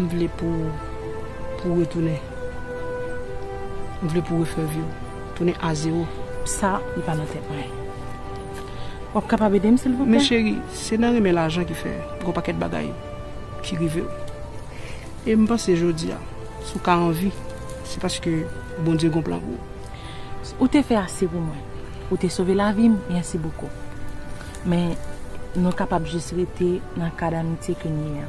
m vle pou pou retoune m vle pou refev yo toune a zero sa y pa naten wap kapabe dem se l vopè se nan reme l ajan ki fe ki rive e m pa se jodi sou ka anvi se paske bondye gon plan ou ou te fè ase voun ou te sove la vim yansi boko men nou kapab jes rete nan kada nite ke nye ya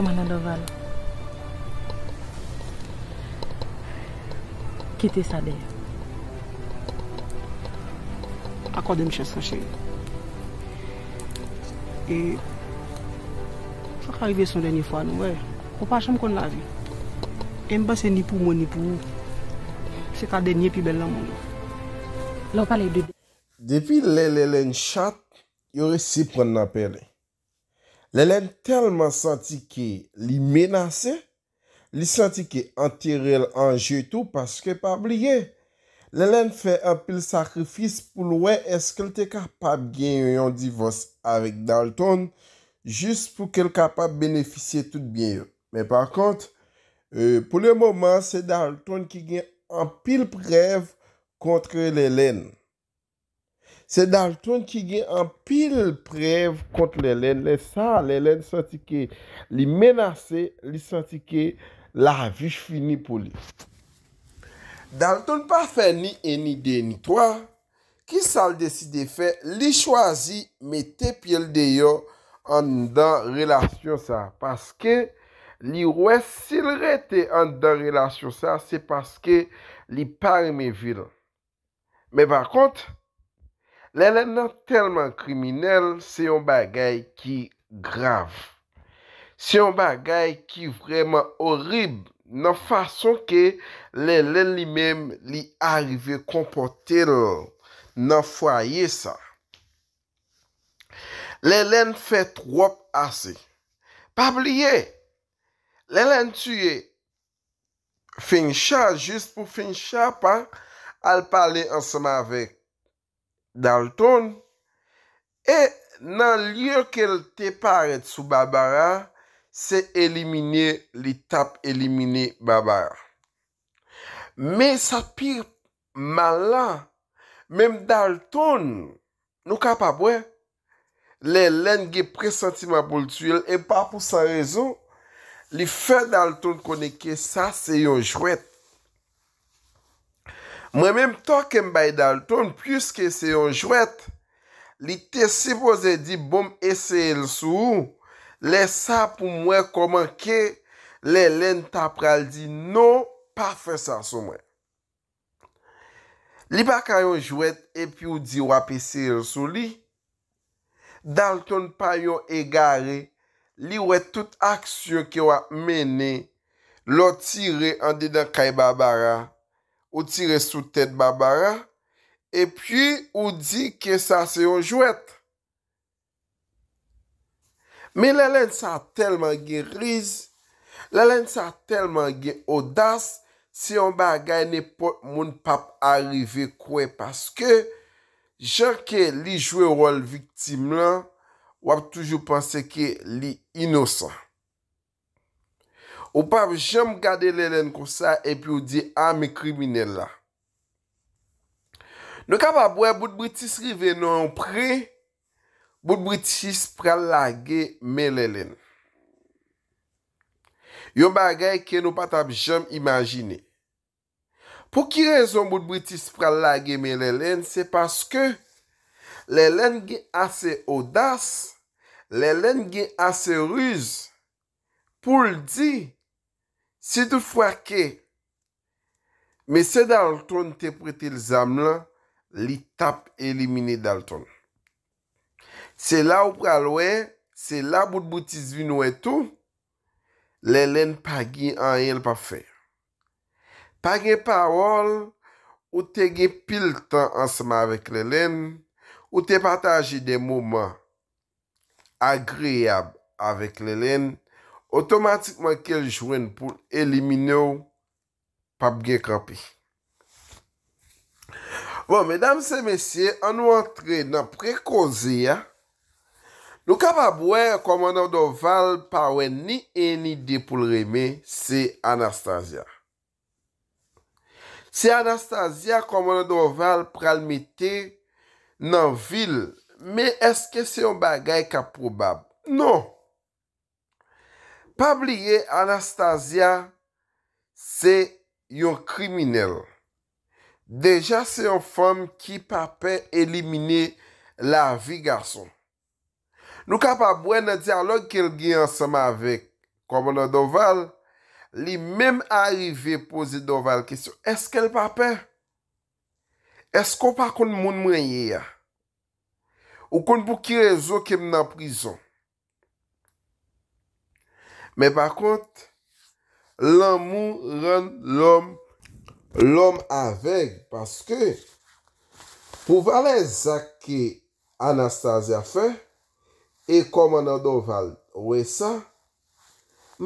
Koma nan dovan, kete sa de. Akwa de miche sashe. E, chak arive son denye fwa nou, wey. Opa chanm kon la vi. E mba se nipou moun nipou, se ka denye pi bel la moun. Depi lelele nchat, yore sipon na pere. Lè lèn telman santi ki li menase, li santi ki anteril anje tou paske pa bliye. Lè lèn fè an pil sakrifis pou lwen eske l te kapab gen yon divos avik Dalton jist pou ke l kapab beneficye tout bien yon. Men par kont, e, pou lè moman se Dalton ki gen an pil prev kontre lè lèn. Se Dalton ki gen an pil prev kont lè lè lè sa, lè lè lè santi ke li menase, li santi ke la vich fini pou li. Dalton pa fe ni eni de ni toa, ki sal deside fe li chwazi me te pye l deyo an dan relasyon sa. Paske li wè sil rete an dan relasyon sa, se paske li pari me vil. Me va konti? Lè lè nan telman kriminelle, se yon bagay ki grav. Se yon bagay ki vreman orib nan fason ke lè lè li mèm li arrive kompote lò nan fwaye sa. Lè lè n fè trwop ase. Pabliye, lè lè n tuye. Fincha, jist pou fincha pa, al pale ansama avèk. Dalton, e nan liyo ke te paret sou babara, se elimine li tap elimine babara. Me sa pir malan, mem dalton nou kap apwe, le len ge presantima pou l tuyel, e pa pou sa rezon, li fe dalton koneke sa se yo jwet. Mwen menm tok em bay Dalton pwis ke se yon jwet, li te sipoze di bom ese el sou, le sa pou mwen koman ke le len tapral di nou pa fe sa sou mwen. Li baka yon jwet epi ou di wap ese el sou li, Dalton pa yon e gare, li wet tout aksyon ki wap mene, lo tire ande den kay babara. ou tire sou tèt babara, epi ou di ke sa se yon jwèt. Me lè lèn sa telman ge riz, lè lèn sa telman ge odas, se yon bagay ne pot moun pap arrive kwe, paske, jèr ke li jwè rol viktim lan, wap toujou panse ke li inosan. Ou pa ap jom gade lè lèn konsa epi ou di ame kriminella. Nou kap ap wè Bout Boutis rive nou an pre Bout Boutis pral lage me lè lèn. Yon bagay ke nou pat ap jom imajine. Po ki rezon Bout Boutis pral lage me lè lèn se paske lè lèn gen ase odas, lè lèn gen ase rüz pou ldi. Si te fwa ke, me se dal ton te prete l zam la, li tap elimine dal ton. Se la ou pralwe, se la bout boutis vinwe tou, le len pagi an yel pa fe. Pagi parol, ou te ge pil tan ansama avek le len, ou te pataje de mouman agriyab avek le len, Otomatikman kel jwen pou elimine ou pap gen kapi. Bon, medam se mesye, an nou antre nan prekozi ya, nou kapab wè komando do val pa wè ni eni de pou l reme se Anastasia. Se Anastasia komando do val pralmite nan vil, me eske se yon bagay kap probab? Non. Pabliye Anastasia se yon kriminel. Deja se yon fom ki pape elimine la vi garson. Nou ka pa bwene diyalog ke l gye ansama avek komo nan Doval, li mem arive pose Doval kisyon. Eske l pape? Esko pa kon moun mwenye ya? Ou kon pou ki rezo kem nan prizon? Mè pa kont, l'amou ren l'om, l'om avek. Paske pou vare zake Anastasia fe, e koman an do val we sa,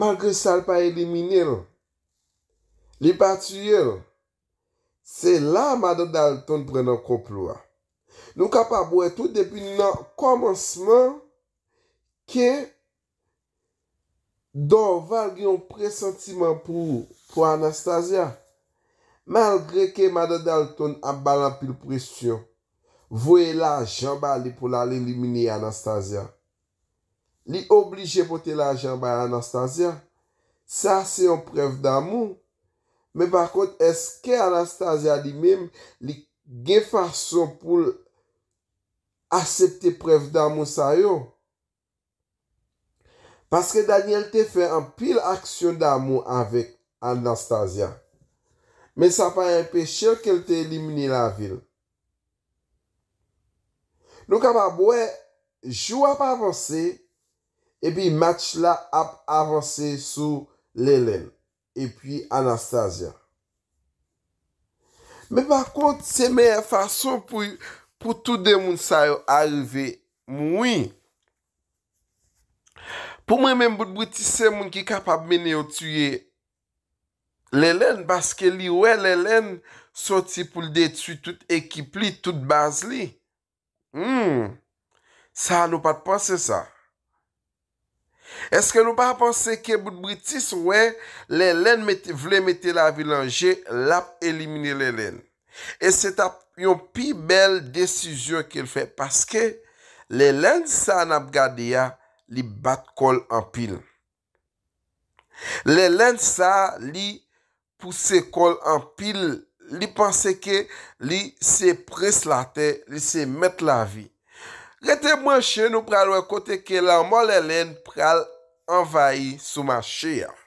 magre sal pa elimine non. l'ipatuyel, se non. la madon dal ton pre nan koploa. Nou kapap wè tout depi nan komonsman ke... Don val gen yon presantiman pou Anastasia. Malgre ke madadal ton abbalan pil presyon. Voye la jamba li pou la li elimine Anastasia. Li oblije pote la jamba an Anastasia. Sa se yon prev damou. Men bakot eske Anastasia li mem li gen fason pou acepte prev damou sa yo. Paske Daniel te fe an pil aksyon d'amou avèk Anastasia. Men sa pa yon pechèl ke l te elimini la vil. Nou ka pa bwe, jou ap avanse, epi match la ap avanse sou Lelen, epi Anastasia. Men pa kont, se meyè fason pou tout demoun sa yo alve moui, pou mwen men Bout Boutis se moun ki kapap mene yo tuye le len, paske li we le len soti pou l detui tout ekip li, tout baz li. Hmm. Sa an nou pa te panse sa. Eske nou pa te panse ke Bout Boutis we le len vle mette la vilanje, lap elimine le len. E se tap yon pi bel desisyon ki l fe, paske le len sa an ap gade ya li bat kol an pil le len sa li puse kol an pil li panse ke li se pres la te li se met la vi rete mwen chen nou pral wakote ke la mwen le len pral anvayi souman chen ya